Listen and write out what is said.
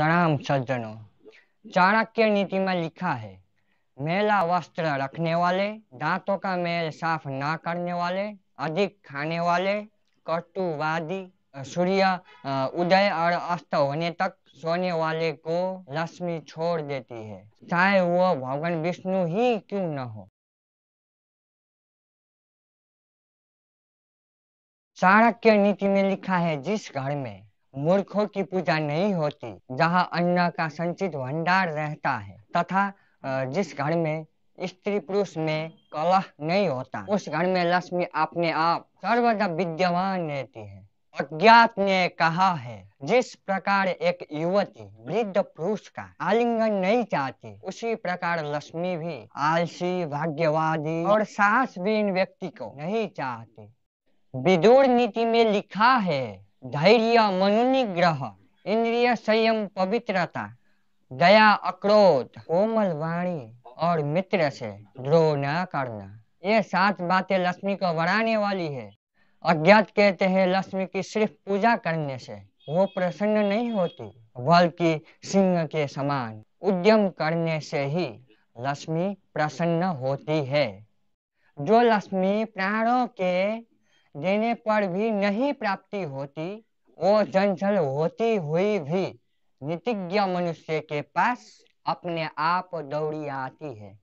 प्रणाम सज्जनों चाणक्य नीति में लिखा है मेला वस्त्र रखने वाले दांतों का मेल साफ ना करने वाले अधिक खाने वाले कटुवादी सूर्य उदय और अस्त होने तक सोने वाले को लक्ष्मी छोड़ देती है चाहे वो भगवान विष्णु ही क्यों न हो चाणक्य नीति में लिखा है जिस घर में मूर्खों की पूजा नहीं होती जहाँ अन्न का संचित भंडार रहता है तथा जिस घर में स्त्री पुरुष में कलह नहीं होता उस घर में लक्ष्मी अपने आप सर्वदा विद्यमान रहती है अज्ञात ने कहा है जिस प्रकार एक युवती वृद्ध पुरुष का आलिंगन नहीं चाहती उसी प्रकार लक्ष्मी भी आलसी भाग्यवादी और साहसहीन व्यक्ति को नहीं चाहती विदुर नीति में लिखा है धैर्य मनुनिग्रह इंद्रिय संयम पवित्रता दया अक्रोध कोमल वाणी और मित्र से द्रोह न करना ये सात बातें लक्ष्मी को बढ़ाने वाली है अज्ञात कहते हैं लक्ष्मी की सिर्फ पूजा करने से वो प्रसन्न नहीं होती बल्कि सिंह के समान उद्यम करने से ही लक्ष्मी प्रसन्न होती है जो लक्ष्मी प्राणों के देने पर भी नहीं प्राप्ति होती वो जंझल होती हुई भी नीतिज्ञ मनुष्य के पास अपने आप दौड़ी आती है